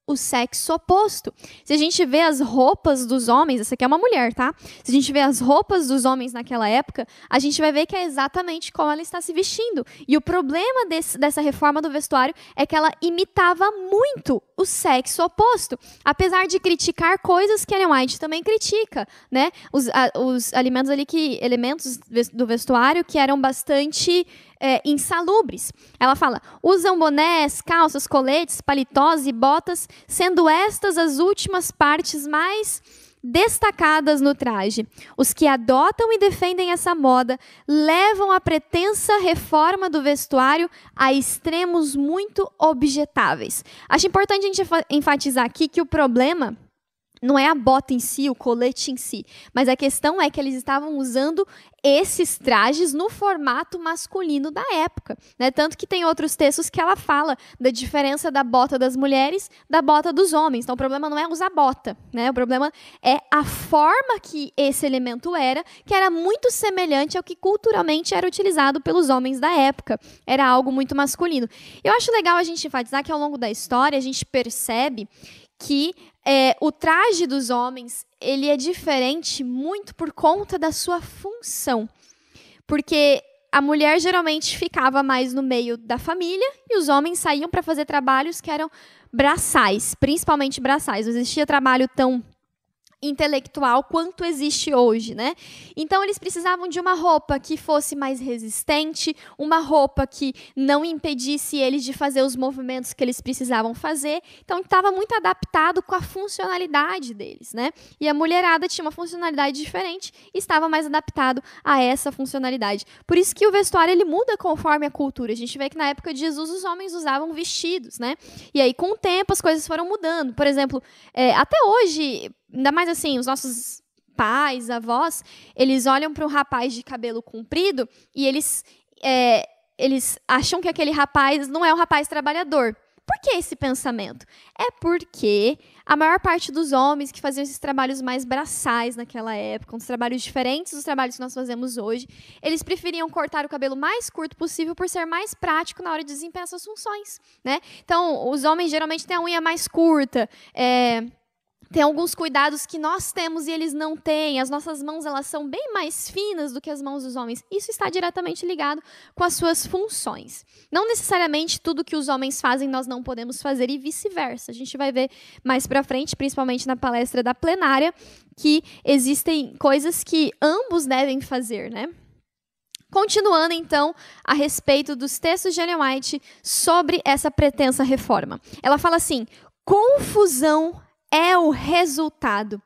o sexo oposto. Se a gente vê as roupas dos homens, essa aqui é uma mulher, tá? Se a gente vê as roupas dos homens naquela época, a gente vai ver que é exatamente como ela está se vestindo. E o problema desse, dessa reforma do vestuário é que ela imitava muito o sexo oposto. Apesar de criticar coisas que Ellen White também critica, né? Os, a, os alimentos ali que. elementos do vestuário que eram bastante é, insalubres. Ela fala: usam bonés, calças, coletes, paletós e botas, sendo estas as últimas partes mais destacadas no traje. Os que adotam e defendem essa moda levam a pretensa reforma do vestuário a extremos muito objetáveis. Acho importante a gente enfatizar aqui que o problema não é a bota em si, o colete em si, mas a questão é que eles estavam usando esses trajes no formato masculino da época, né? Tanto que tem outros textos que ela fala da diferença da bota das mulheres da bota dos homens. Então o problema não é usar bota, né? O problema é a forma que esse elemento era, que era muito semelhante ao que culturalmente era utilizado pelos homens da época. Era algo muito masculino. Eu acho legal a gente enfatizar que ao longo da história a gente percebe que é, o traje dos homens ele é diferente muito por conta da sua função, porque a mulher geralmente ficava mais no meio da família e os homens saíam para fazer trabalhos que eram braçais, principalmente braçais. Não existia trabalho tão intelectual quanto existe hoje, né? Então eles precisavam de uma roupa que fosse mais resistente, uma roupa que não impedisse eles de fazer os movimentos que eles precisavam fazer. Então estava muito adaptado com a funcionalidade deles, né? E a mulherada tinha uma funcionalidade diferente, estava mais adaptado a essa funcionalidade. Por isso que o vestuário ele muda conforme a cultura. A gente vê que na época de Jesus os homens usavam vestidos, né? E aí com o tempo as coisas foram mudando. Por exemplo, é, até hoje ainda mais assim, os nossos pais, avós, eles olham para um rapaz de cabelo comprido e eles, é, eles acham que aquele rapaz não é um rapaz trabalhador. Por que esse pensamento? É porque a maior parte dos homens que faziam esses trabalhos mais braçais naquela época, uns trabalhos diferentes dos trabalhos que nós fazemos hoje, eles preferiam cortar o cabelo mais curto possível por ser mais prático na hora de desempenhar suas funções, né? Então, os homens geralmente têm a unha mais curta, é, tem alguns cuidados que nós temos e eles não têm. As nossas mãos elas são bem mais finas do que as mãos dos homens. Isso está diretamente ligado com as suas funções. Não necessariamente tudo que os homens fazem nós não podemos fazer e vice-versa. A gente vai ver mais para frente, principalmente na palestra da plenária, que existem coisas que ambos devem fazer, né? Continuando então a respeito dos textos de Ellen White sobre essa pretensa reforma. Ela fala assim: confusão é o resultado.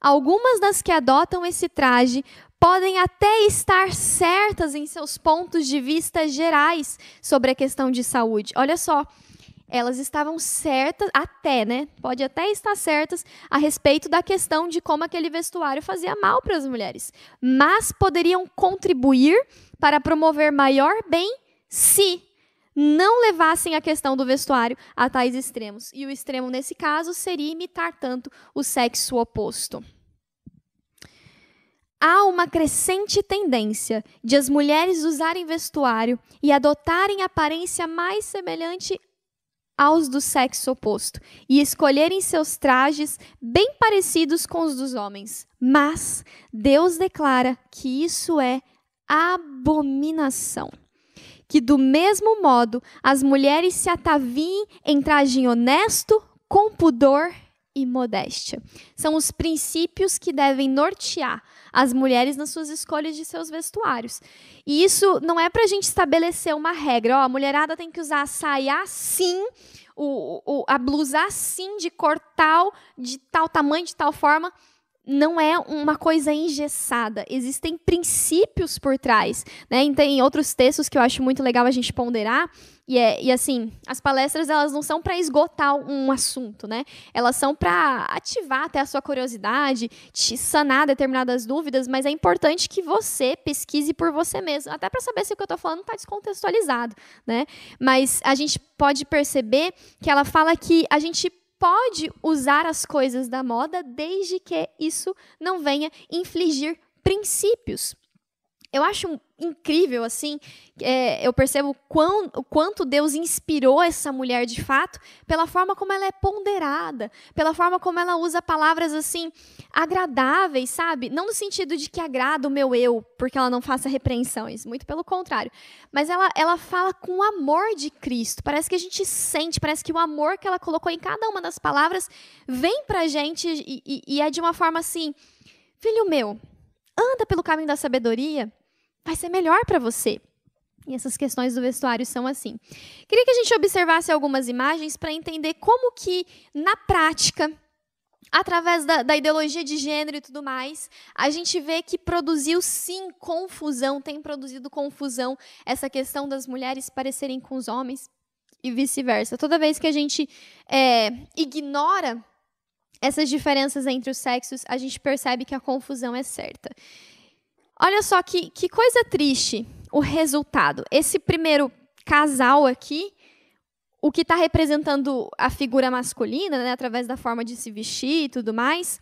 Algumas das que adotam esse traje podem até estar certas em seus pontos de vista gerais sobre a questão de saúde. Olha só, elas estavam certas, até, né? Pode até estar certas a respeito da questão de como aquele vestuário fazia mal para as mulheres, mas poderiam contribuir para promover maior bem-se não levassem a questão do vestuário a tais extremos. E o extremo, nesse caso, seria imitar tanto o sexo oposto. Há uma crescente tendência de as mulheres usarem vestuário e adotarem aparência mais semelhante aos do sexo oposto e escolherem seus trajes bem parecidos com os dos homens. Mas Deus declara que isso é abominação que, do mesmo modo, as mulheres se ataviem em traje honesto, com pudor e modéstia. São os princípios que devem nortear as mulheres nas suas escolhas de seus vestuários. E isso não é para a gente estabelecer uma regra. Ó, a mulherada tem que usar a saia assim, o, o, a blusa assim, de cor tal, de tal tamanho, de tal forma não é uma coisa engessada, existem princípios por trás, né? E tem outros textos que eu acho muito legal a gente ponderar, e, é, e assim, as palestras elas não são para esgotar um assunto, né? Elas são para ativar até a sua curiosidade, te sanar determinadas dúvidas, mas é importante que você pesquise por você mesmo, até para saber se o que eu estou falando está descontextualizado, né? Mas a gente pode perceber que ela fala que a gente pode usar as coisas da moda desde que isso não venha infligir princípios. Eu acho incrível, assim, é, eu percebo quão, o quanto Deus inspirou essa mulher de fato, pela forma como ela é ponderada, pela forma como ela usa palavras, assim, agradáveis, sabe? Não no sentido de que agrada o meu eu, porque ela não faça repreensões, muito pelo contrário. Mas ela, ela fala com o amor de Cristo, parece que a gente sente, parece que o amor que ela colocou em cada uma das palavras vem pra gente e, e, e é de uma forma assim, filho meu, anda pelo caminho da sabedoria vai ser melhor para você. E essas questões do vestuário são assim. Queria que a gente observasse algumas imagens para entender como que, na prática, através da, da, ideologia de gênero e tudo mais, a gente vê que produziu sim confusão, tem produzido confusão essa questão das mulheres parecerem com os homens e vice-versa. Toda vez que a gente é, ignora essas diferenças entre os sexos, a gente percebe que a confusão é certa. Olha só que, que coisa triste o resultado. Esse primeiro casal aqui, o que está representando a figura masculina, né, através da forma de se vestir e tudo mais,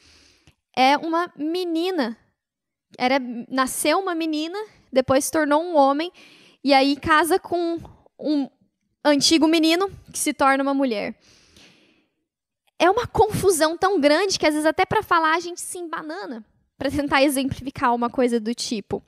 é uma menina. Era nasceu uma menina, depois se tornou um homem e aí casa com um antigo menino que se torna uma mulher. É uma confusão tão grande que às vezes até para falar a gente se embanana para tentar exemplificar uma coisa do tipo.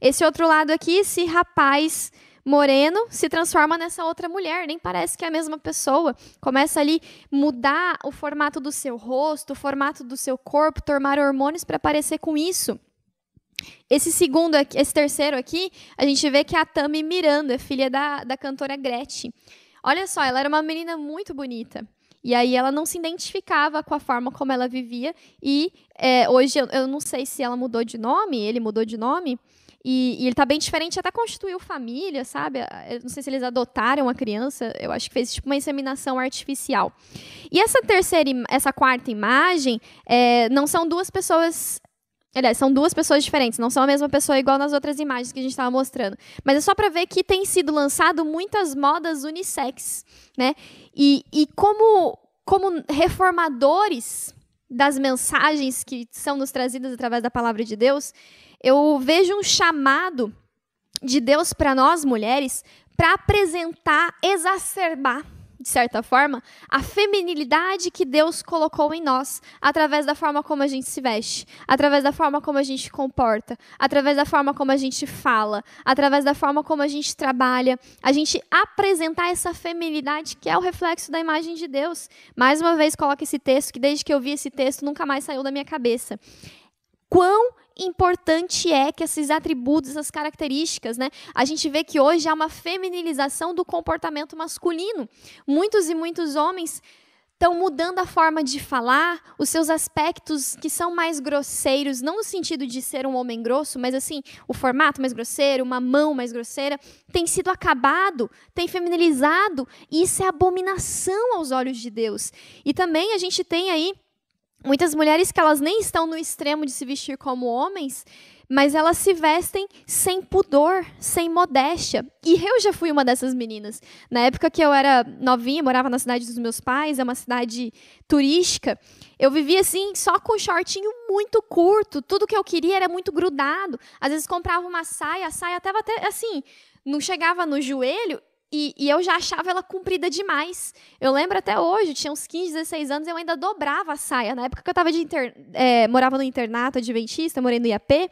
Esse outro lado aqui, esse rapaz moreno se transforma nessa outra mulher, nem parece que é a mesma pessoa. Começa ali mudar o formato do seu rosto, o formato do seu corpo, tomar hormônios para parecer com isso. Esse segundo, aqui, esse terceiro aqui, a gente vê que é a Tami Miranda, filha da, da cantora Gretchen. Olha só, ela era uma menina muito bonita. E aí ela não se identificava com a forma como ela vivia. E é, hoje eu, eu, não sei se ela mudou de nome, ele mudou de nome. E, e ele tá bem diferente, até constituiu família, sabe? É, eu não sei se eles adotaram a criança, eu acho que fez tipo uma inseminação artificial. E essa terceira, essa quarta imagem, é, não são duas pessoas Aliás, é, né, são duas pessoas diferentes, não são a mesma pessoa igual nas outras imagens que a gente estava mostrando. Mas é só para ver que tem sido lançado muitas modas unissex, né? E, e como, como reformadores das mensagens que são nos trazidas através da palavra de Deus, eu vejo um chamado de Deus para nós mulheres para apresentar, exacerbar de certa forma, a feminilidade que Deus colocou em nós, através da forma como a gente se veste, através da forma como a gente comporta, através da forma como a gente fala, através da forma como a gente trabalha, a gente apresentar essa feminilidade que é o reflexo da imagem de Deus. Mais uma vez, coloca esse texto que desde que eu vi esse texto nunca mais saiu da minha cabeça quão importante é que esses atributos, essas características, né? A gente vê que hoje há uma feminilização do comportamento masculino. Muitos e muitos homens estão mudando a forma de falar, os seus aspectos que são mais grosseiros, não no sentido de ser um homem grosso, mas assim, o formato mais grosseiro, uma mão mais grosseira, tem sido acabado, tem feminilizado, e isso é abominação aos olhos de Deus. E também a gente tem aí Muitas mulheres que elas nem estão no extremo de se vestir como homens, mas elas se vestem sem pudor, sem modéstia. E eu já fui uma dessas meninas. Na época que eu era novinha, morava na cidade dos meus pais, é uma cidade turística. Eu vivia assim, só com um shortinho muito curto. Tudo que eu queria era muito grudado. Às vezes comprava uma saia, a saia até assim, não chegava no joelho e, e, eu já achava ela comprida demais. Eu lembro até hoje, tinha uns 15, 16 anos, eu ainda dobrava a saia. Na época que eu tava de inter... é, morava no internato adventista, morei no IAP,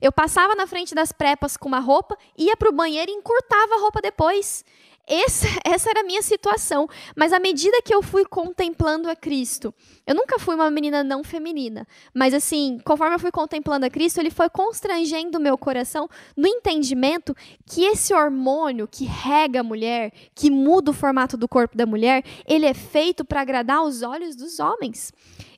eu passava na frente das prepas com uma roupa, ia para o banheiro e encurtava a roupa depois. Essa, <laughs> essa era a minha situação. Mas à medida que eu fui contemplando a Cristo, eu nunca fui uma menina não feminina, mas assim, conforme eu fui contemplando a Cristo, ele foi constrangendo o meu coração no entendimento que esse hormônio que rega a mulher, que muda o formato do corpo da mulher, ele é feito para agradar os olhos dos homens.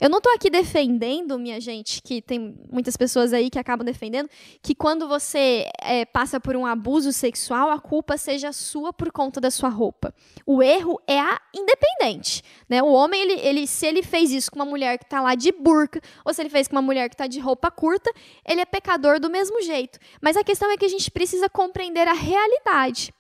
Eu não tô aqui defendendo, minha gente, que tem muitas pessoas aí que acabam defendendo, que quando você é, passa por um abuso sexual, a culpa seja sua por conta da sua roupa. O erro é a independente. Né? O homem, ele, ele, se ele fez isso com uma mulher que tá lá de burca, ou se ele fez com uma mulher que tá de roupa curta, ele é pecador do mesmo jeito. Mas a questão é que a gente precisa compreender a realidade.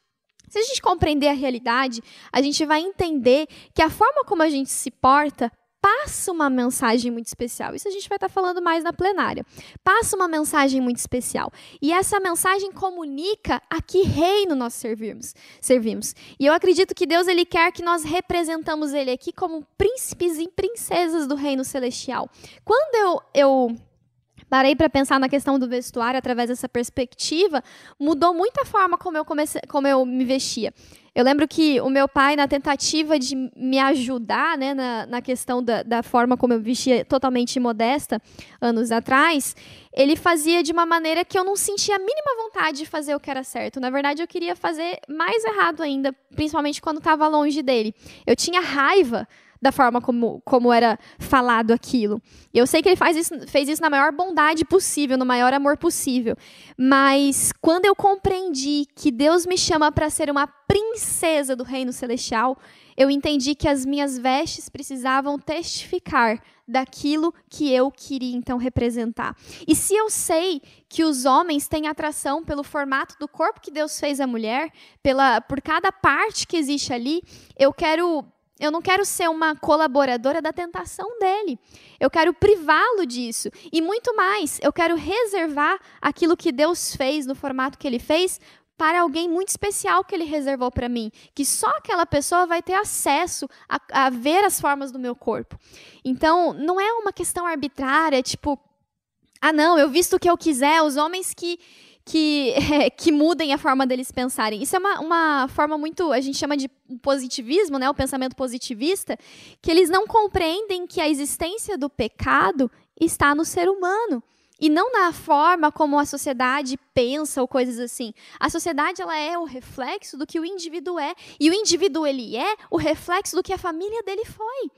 Se a gente compreender a realidade, a gente vai entender que a forma como a gente se porta passa uma mensagem muito especial. Isso a gente vai estar tá falando mais na plenária. Passa uma mensagem muito especial. E essa mensagem comunica a que reino nós servimos. servimos. E eu acredito que Deus ele quer que nós representamos ele aqui como príncipes e princesas do reino celestial. Quando eu, eu parei para pensar na questão do vestuário através dessa perspectiva, mudou muito a forma como eu, comecei, como eu me vestia. Eu lembro que o meu pai, na tentativa de me ajudar né, na, na questão da, da forma como eu vestia totalmente modesta anos atrás, ele fazia de uma maneira que eu não sentia a mínima vontade de fazer o que era certo. Na verdade, eu queria fazer mais errado ainda, principalmente quando estava longe dele. Eu tinha raiva da forma como, como era falado aquilo. Eu sei que ele faz isso, fez isso na maior bondade possível, no maior amor possível. Mas quando eu compreendi que Deus me chama para ser uma princesa do reino celestial, eu entendi que as minhas vestes precisavam testificar daquilo que eu queria então representar. E se eu sei que os homens têm atração pelo formato do corpo que Deus fez a mulher, pela por cada parte que existe ali, eu quero eu não quero ser uma colaboradora da tentação dele. Eu quero privá-lo disso. E muito mais, eu quero reservar aquilo que Deus fez no formato que ele fez para alguém muito especial que ele reservou para mim, que só aquela pessoa vai ter acesso a, a, ver as formas do meu corpo. Então, não é uma questão arbitrária, tipo, ah, não, eu visto o que eu quiser, os homens que, que, é, <laughs> que mudem a forma deles pensarem. Isso é uma, uma forma muito. A gente chama de positivismo, né? O pensamento positivista, que eles não compreendem que a existência do pecado está no ser humano e não na forma como a sociedade pensa ou coisas assim. A sociedade ela é o reflexo do que o indivíduo é e o indivíduo ele é o reflexo do que a família dele foi.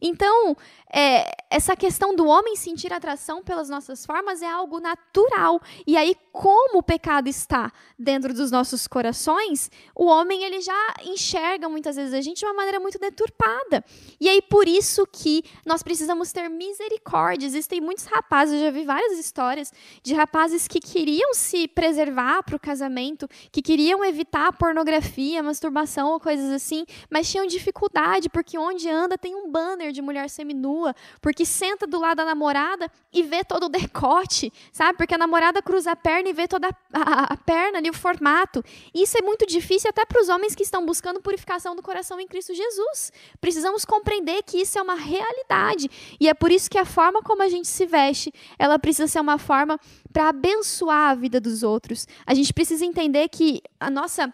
Então, é, essa questão do homem sentir atração pelas nossas formas é algo natural. E aí, como o pecado está dentro dos nossos corações, o homem ele já enxerga muitas vezes a gente de uma maneira muito deturpada. E aí, por isso que nós precisamos ter misericórdia. Existem muitos rapazes, eu já vi várias histórias de rapazes que queriam se preservar para o casamento, que queriam evitar pornografia, masturbação ou coisas assim, mas tinham dificuldade, porque onde anda tem um banner de mulher seminua porque senta do lado da namorada e vê todo o decote, sabe? Porque a namorada cruza a perna e vê toda a, a, a perna ali, o formato. Isso é muito difícil até para os homens que estão buscando purificação do coração em Cristo Jesus. Precisamos compreender que isso é uma realidade. E é por isso que a forma como a gente se veste, ela precisa ser uma forma para abençoar a vida dos outros. A gente precisa entender que a nossa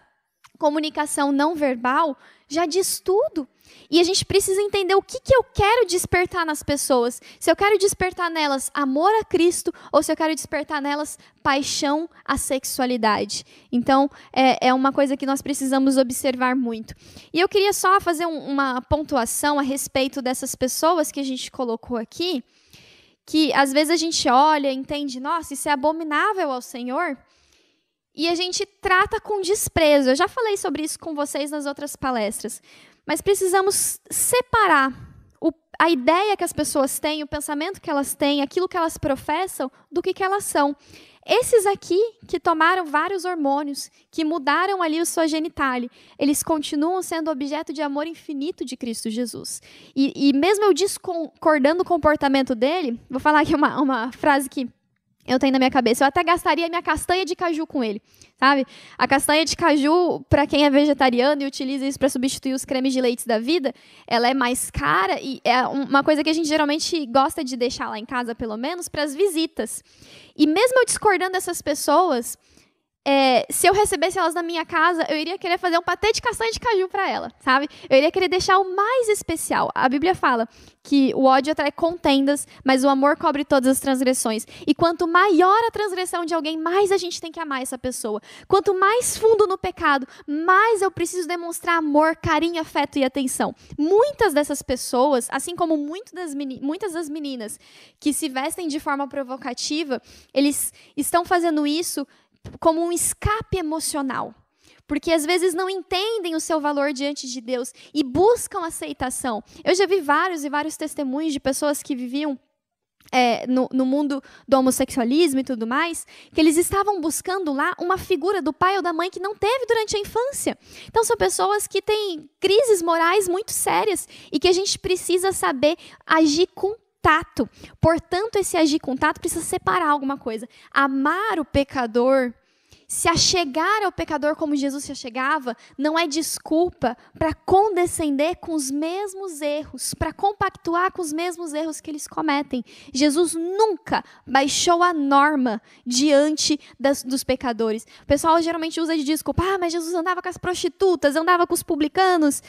comunicação não verbal já diz tudo. E a gente precisa entender o que, que eu quero despertar nas pessoas. Se eu quero despertar nelas amor a Cristo ou se eu quero despertar nelas paixão à sexualidade. Então, é, é uma coisa que nós precisamos observar muito. E eu queria só fazer um, uma pontuação a respeito dessas pessoas que a gente colocou aqui, que às vezes a gente olha, entende, nossa, isso é abominável ao Senhor. E a gente trata com desprezo. Eu já falei sobre isso com vocês nas outras palestras. Mas precisamos separar o, a ideia que as pessoas têm, o pensamento que elas têm, aquilo que elas professam, do que, que elas são. Esses aqui que tomaram vários hormônios, que mudaram ali o seu genitália, eles continuam sendo objeto de amor infinito de Cristo Jesus. E, e mesmo eu discordando do comportamento dele, vou falar aqui uma, uma frase que eu tenho na minha cabeça. Eu até gastaria minha castanha de caju com ele, sabe? A castanha de caju, para quem é vegetariano e utiliza isso para substituir os cremes de leite da vida, ela é mais cara e é uma coisa que a gente geralmente gosta de deixar lá em casa, pelo menos, para as visitas. E mesmo eu discordando dessas pessoas, é, se eu recebesse elas na minha casa, eu iria querer fazer um patê de castanha de caju para ela, sabe? Eu iria querer deixar o mais especial. A Bíblia fala que o ódio atrai contendas, mas o amor cobre todas as transgressões. E quanto maior a transgressão de alguém, mais a gente tem que amar essa pessoa. Quanto mais fundo no pecado, mais eu preciso demonstrar amor, carinho, afeto e atenção. Muitas dessas pessoas, assim como das muitas das meninas que se vestem de forma provocativa, eles estão fazendo isso como um escape emocional porque às vezes não entendem o seu valor diante de Deus e buscam aceitação. Eu já vi vários e vários testemunhos de pessoas que viviam é, no, no, mundo do homossexualismo e tudo mais, que eles estavam buscando lá uma figura do pai ou da mãe que não teve durante a infância. Então, são pessoas que têm crises morais muito sérias e que a gente precisa saber agir com tato. Portanto, esse agir com tato precisa separar alguma coisa. Amar o pecador, se achegar ao pecador como Jesus se achegava, não é desculpa para condescender com os mesmos erros, para compactuar com os mesmos erros que eles cometem. Jesus nunca baixou a norma diante das, dos pecadores. O pessoal geralmente usa de desculpa, ah, mas Jesus andava com as prostitutas, andava com os publicanos.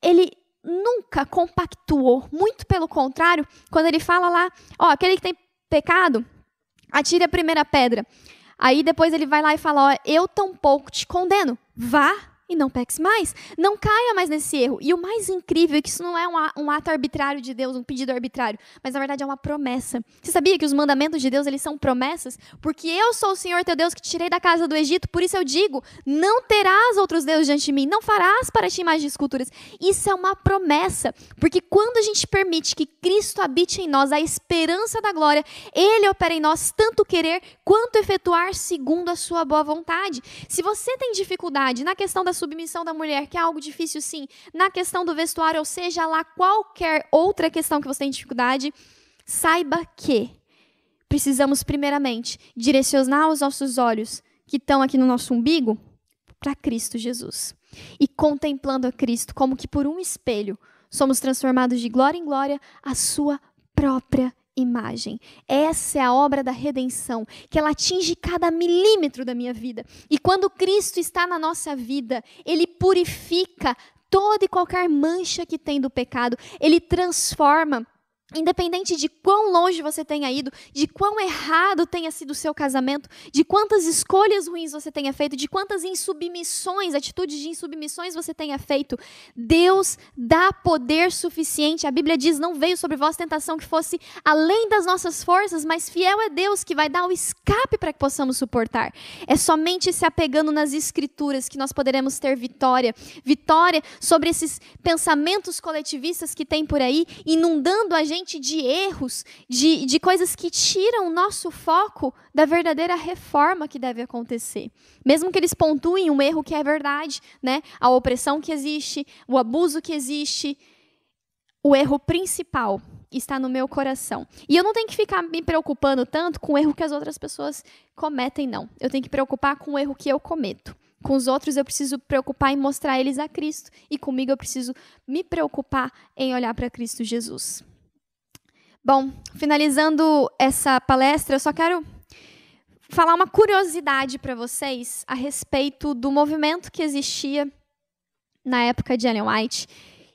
Ele nunca compactuou. Muito pelo contrário, quando ele fala lá, ó, aquele que tem pecado, atire a primeira pedra. Aí depois ele vai lá e fala, ó, eu tampouco te condeno. Vá e não peques mais. Não caia mais nesse erro. E o mais incrível é que isso não é um ato arbitrário de Deus, um pedido arbitrário, mas na verdade é uma promessa. Você sabia que os mandamentos de Deus, eles são promessas? Porque eu sou o Senhor teu Deus que te tirei da casa do Egito, por isso eu digo, não terás outros deuses diante de mim, não farás para ti imagens de esculturas. Isso é uma promessa, porque quando a gente permite que Cristo habite em nós, a esperança da glória, ele opera em nós tanto querer quanto efetuar segundo a sua boa vontade. Se você tem dificuldade na questão da submissão da mulher, que é algo difícil, sim, na questão do vestuário, ou seja lá qualquer outra questão que você tem dificuldade, saiba que precisamos, primeiramente, direcionar os nossos olhos que estão aqui no nosso umbigo para Cristo Jesus. E contemplando a Cristo, como que por um espelho, somos transformados de glória em glória à Sua própria imagem. Essa é a obra da redenção, que ela atinge cada milímetro da minha vida. E quando Cristo está na nossa vida, ele purifica toda e qualquer mancha que tem do pecado, ele transforma Independente de quão longe você tenha ido, de quão errado tenha sido o seu casamento, de quantas escolhas ruins você tenha feito, de quantas insubmissões, atitudes de insubmissões você tenha feito, Deus dá poder suficiente. A Bíblia diz: não veio sobre vós tentação que fosse além das nossas forças, mas fiel é Deus que vai dar o escape para que possamos suportar. É somente se apegando nas Escrituras que nós poderemos ter vitória vitória sobre esses pensamentos coletivistas que tem por aí, inundando a gente de erros, de, de coisas que tiram o nosso foco da verdadeira reforma que deve acontecer. Mesmo que eles pontuem um erro que é verdade, né? a opressão que existe, o abuso que existe, o erro principal está no meu coração. E eu não tenho que ficar me preocupando tanto com o erro que as outras pessoas cometem, não. Eu tenho que preocupar com o erro que eu cometo. Com os outros eu preciso preocupar em mostrar eles a Cristo e comigo eu preciso me preocupar em olhar para Cristo Jesus. Bom, finalizando essa palestra, eu só quero falar uma curiosidade para vocês a respeito do movimento que existia na época de Ellen White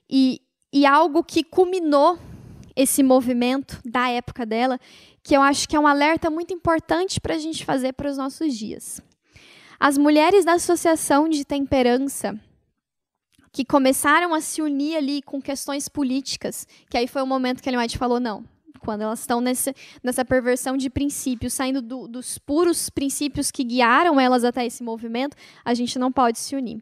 e, e algo que culminou esse movimento da época dela, que eu acho que é um alerta muito importante para a gente fazer para os nossos dias. As mulheres da Associação de Temperança, que começaram a se unir ali com questões políticas, que aí foi o momento que a Ellen White falou: não, quando elas estão nessa nessa perversão de princípios, saindo do, dos puros princípios que guiaram elas até esse movimento, a gente não pode se unir.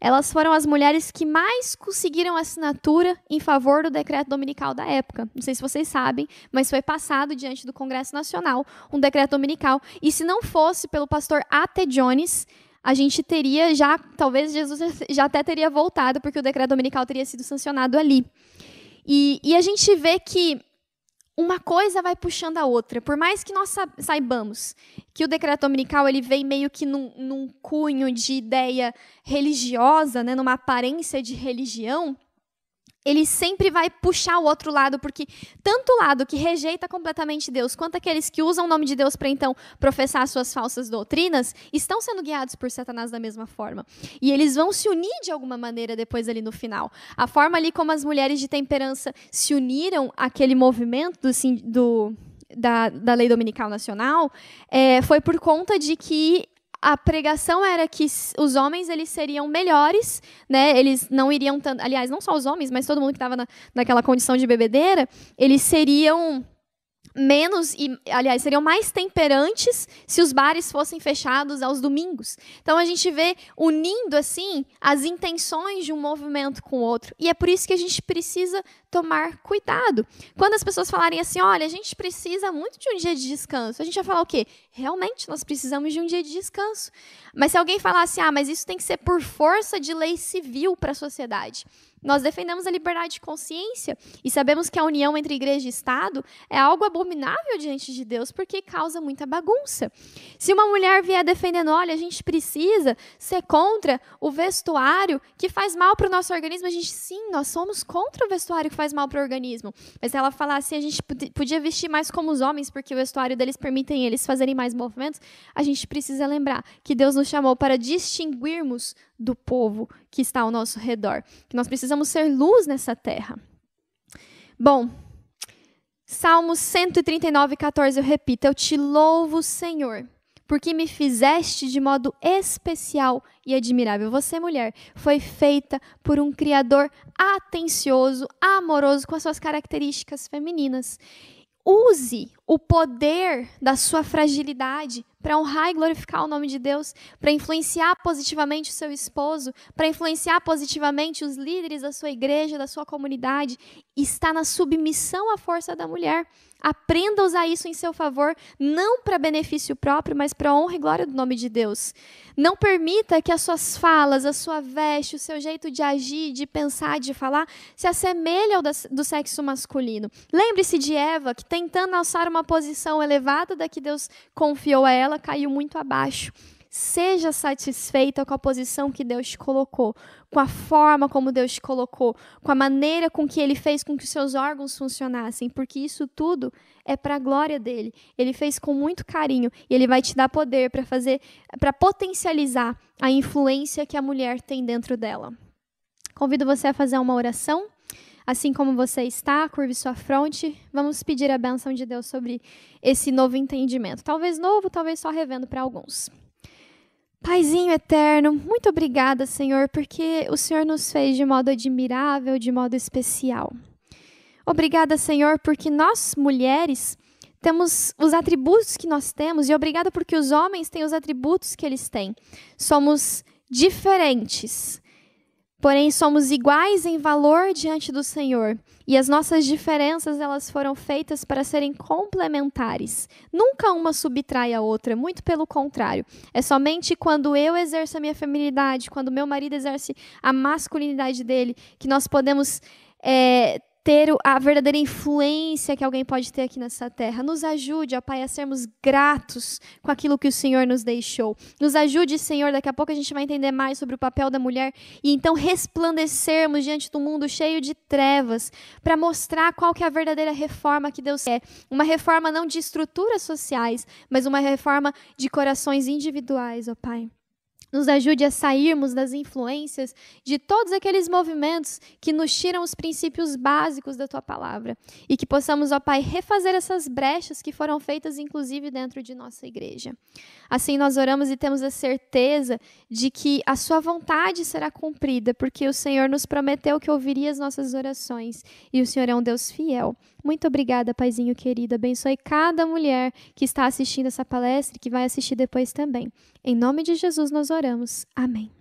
Elas foram as mulheres que mais conseguiram assinatura em favor do decreto dominical da época. Não sei se vocês sabem, mas foi passado diante do Congresso Nacional um decreto dominical. E se não fosse pelo pastor A.T. Jones, a gente teria já, talvez Jesus <laughs> já até teria voltado, porque o decreto dominical teria sido sancionado ali. E, e a gente vê que uma coisa vai puxando a outra. Por mais que nós saibamos que o decreto dominical ele vem meio que num, num cunho de ideia religiosa, né, numa aparência de religião, ele sempre vai puxar o outro lado, porque tanto o lado que rejeita completamente Deus, quanto aqueles que usam o nome de Deus para então professar suas falsas doutrinas, estão sendo guiados por Satanás da mesma forma. E eles vão se unir de alguma maneira depois ali no final. A forma ali como as mulheres de temperança se uniram àquele movimento do, do da, da, lei dominical nacional é, foi por conta de que a pregação era que os homens eles seriam melhores, né? Eles não iriam tanto, aliás, não só os homens, mas todo mundo que estava na, naquela condição de bebedeira, eles seriam menos e aliás seriam mais temperantes se os bares fossem fechados aos domingos. Então a gente vê unindo assim as intenções de um movimento com o outro. E é por isso que a gente precisa tomar cuidado. Quando as pessoas falarem assim, olha, a gente precisa muito de um dia de descanso, a gente vai falar o quê? Realmente, nós precisamos de um dia de descanso. Mas se alguém falar assim, ah, mas isso tem que ser por força de lei civil para a sociedade. Nós defendemos a liberdade de consciência e sabemos que a união entre igreja e Estado é algo abominável diante de Deus porque causa muita bagunça. Se uma mulher vier defendendo, olha, a gente precisa ser contra o vestuário que faz mal para o nosso organismo, a gente sim, nós somos contra o vestuário que faz mal para o organismo. Mas se ela falar assim, a gente podia vestir mais como os homens, porque o vestuário deles permite eles fazerem mais movimentos, a gente precisa lembrar que Deus nos chamou para distinguirmos do povo que está ao nosso redor. Que nós precisamos ser luz nessa terra. Bom, Salmos 139, 14, eu repito: Eu te louvo, Senhor porque me fizeste de modo especial e admirável. Você, mulher, foi feita por um Criador atencioso, amoroso, com as suas características femininas. Use o poder da sua fragilidade para honrar e glorificar o nome de Deus, para influenciar positivamente o seu esposo, para influenciar positivamente os líderes da sua igreja, da sua comunidade. Está na submissão à força da mulher. Aprenda a usar isso em seu favor, não para benefício próprio, mas para honra e glória do nome de Deus. Não permita que as suas falas, a sua veste, o seu jeito de agir, de pensar, de falar, se assemelhe ao do sexo masculino. Lembre-se de Eva, que tentando alçar uma posição elevada da que Deus confiou a ela, caiu muito abaixo. Seja satisfeita com a posição que Deus te colocou, com a forma como Deus te colocou, com a maneira com que Ele fez com que os seus órgãos funcionassem, porque isso tudo é para a glória dele. Ele fez com muito carinho e Ele vai te dar poder para fazer, para potencializar a influência que a mulher tem dentro dela. Convido você a fazer uma oração. Assim como você está, curve sua fronte. Vamos pedir a benção de Deus sobre esse novo entendimento. Talvez novo, talvez só revendo para alguns. Paizinho eterno, muito obrigada, Senhor, porque o Senhor nos fez de modo admirável, de modo especial. Obrigada, Senhor, porque nós, mulheres, temos os atributos que nós temos, e obrigada porque os homens têm os atributos que eles têm. Somos diferentes. Porém, somos iguais em valor diante do Senhor, e as nossas diferenças elas foram feitas para serem complementares. Nunca uma subtrai a outra, muito pelo contrário. É somente quando eu exerço a minha feminilidade, quando meu marido exerce a masculinidade dele, que nós podemos é, ter a verdadeira influência que alguém pode ter aqui nessa terra. Nos ajude, ó Pai, a sermos gratos com aquilo que o Senhor nos deixou. Nos ajude, Senhor, daqui a pouco a gente vai entender mais sobre o papel da mulher e então resplandecermos diante do mundo cheio de trevas para mostrar qual que é a verdadeira reforma que Deus quer. Uma reforma não de estruturas sociais, mas uma reforma de corações individuais, ó Pai nos ajude a sairmos das influências de todos aqueles movimentos que nos tiram os princípios básicos da tua palavra e que possamos, ó Pai, refazer essas brechas que foram feitas inclusive dentro de nossa igreja. Assim nós oramos e temos a certeza de que a sua vontade será cumprida, porque o Senhor nos prometeu que ouviria as nossas orações e o Senhor é um Deus fiel. Muito obrigada, Paizinho querido. Abençoe cada mulher que está assistindo essa palestra e que vai assistir depois também. Em nome de Jesus nós oramos oramos. Amém.